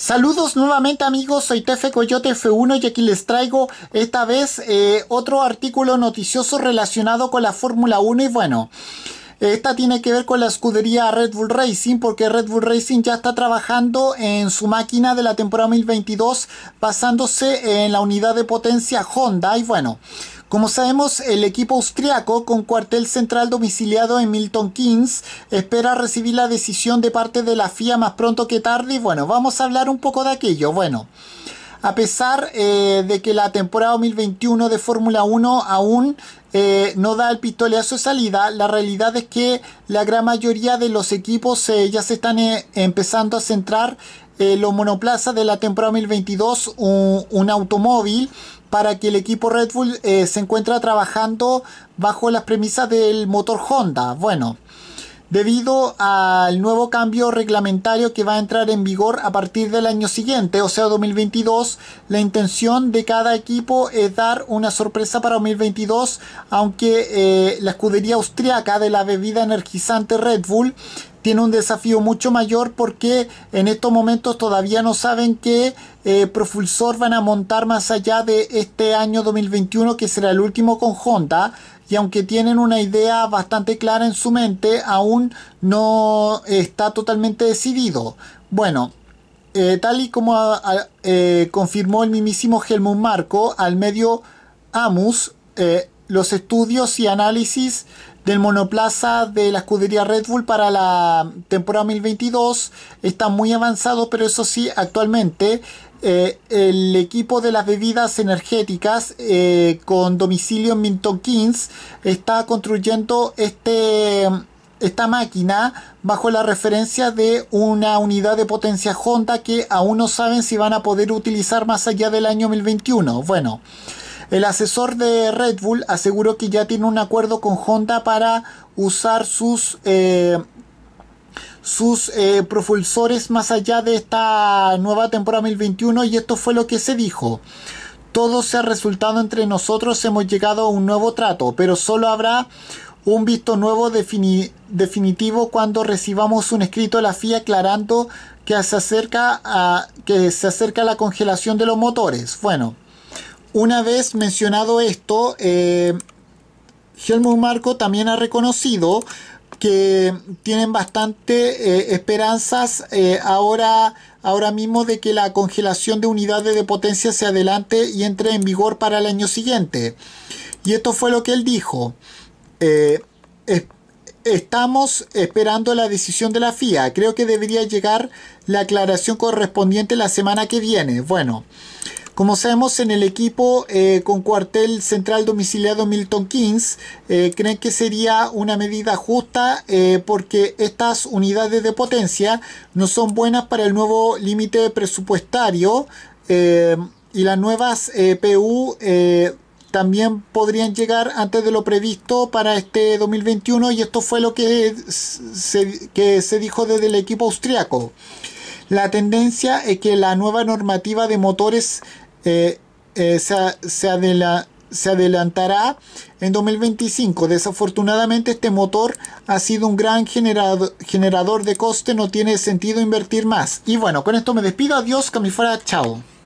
Saludos nuevamente amigos, soy Tefe Coyote F1 y aquí les traigo esta vez eh, otro artículo noticioso relacionado con la Fórmula 1 y bueno... Esta tiene que ver con la escudería Red Bull Racing porque Red Bull Racing ya está trabajando en su máquina de la temporada 2022 basándose en la unidad de potencia Honda y bueno, como sabemos, el equipo austriaco, con cuartel central domiciliado en Milton Keynes, espera recibir la decisión de parte de la FIA más pronto que tarde. Y bueno, vamos a hablar un poco de aquello. Bueno. A pesar eh, de que la temporada 2021 de Fórmula 1 aún eh, no da el pistoleazo de salida, la realidad es que la gran mayoría de los equipos eh, ya se están empezando a centrar eh, lo monoplaza de la temporada 2022, un, automóvil para que el equipo Red Bull eh, se encuentra trabajando bajo las premisas del motor Honda. Bueno, debido al nuevo cambio reglamentario que va a entrar en vigor a partir del año siguiente, o sea 2022. La intención de cada equipo es dar una sorpresa para 2022, aunque eh, la escudería austriaca de la bebida energizante Red Bull tiene un desafío mucho mayor porque en estos momentos todavía no saben qué eh, propulsor van a montar más allá de este año 2021 que será el último con Honda y aunque tienen una idea bastante clara en su mente, aún no está totalmente decidido. Bueno, eh, tal y como ah, ah, eh, confirmó el mismísimo Helmut Marco al medio Amus, eh, los estudios y análisis del monoplaza de la escudería Red Bull para la temporada 2022 están muy avanzados, pero eso sí, actualmente eh, el equipo de las bebidas energéticas eh, con domicilio en Milton Kings está construyendo este, esta máquina bajo la referencia de una unidad de potencia Honda que aún no saben si van a poder utilizar más allá del año 2021. Bueno. El asesor de Red Bull aseguró que ya tiene un acuerdo con Honda para usar sus, eh, sus eh, propulsores más allá de esta nueva temporada 2021 y esto fue lo que se dijo. Todo se ha resultado entre nosotros, hemos llegado a un nuevo trato, pero solo habrá un visto nuevo definitivo cuando recibamos un escrito de la FIA aclarando que se acerca a que se acerca la congelación de los motores. Bueno, una vez mencionado esto, eh, Helmut Marco también ha reconocido que tienen bastante eh, esperanzas eh, ahora, ahora mismo de que la congelación de unidades de potencia se adelante y entre en vigor para el año siguiente. Y esto fue lo que él dijo. estamos esperando la decisión de la FIA. Creo que debería llegar la aclaración correspondiente la semana que viene. Bueno, como sabemos, en el equipo eh, con cuartel central domiciliado Milton Keynes, eh, creen que sería una medida justa eh, porque estas unidades de potencia no son buenas para el nuevo límite presupuestario y las nuevas PU también podrían llegar antes de lo previsto para este 2021 y esto fue lo que se, que se dijo desde el equipo austriaco. La tendencia es que la nueva normativa de motores eh, eh, se, adelantará en 2025. Desafortunadamente este motor ha sido un gran generador de coste, no tiene sentido invertir más. Y bueno, con esto me despido, adiós, que fuera, chao.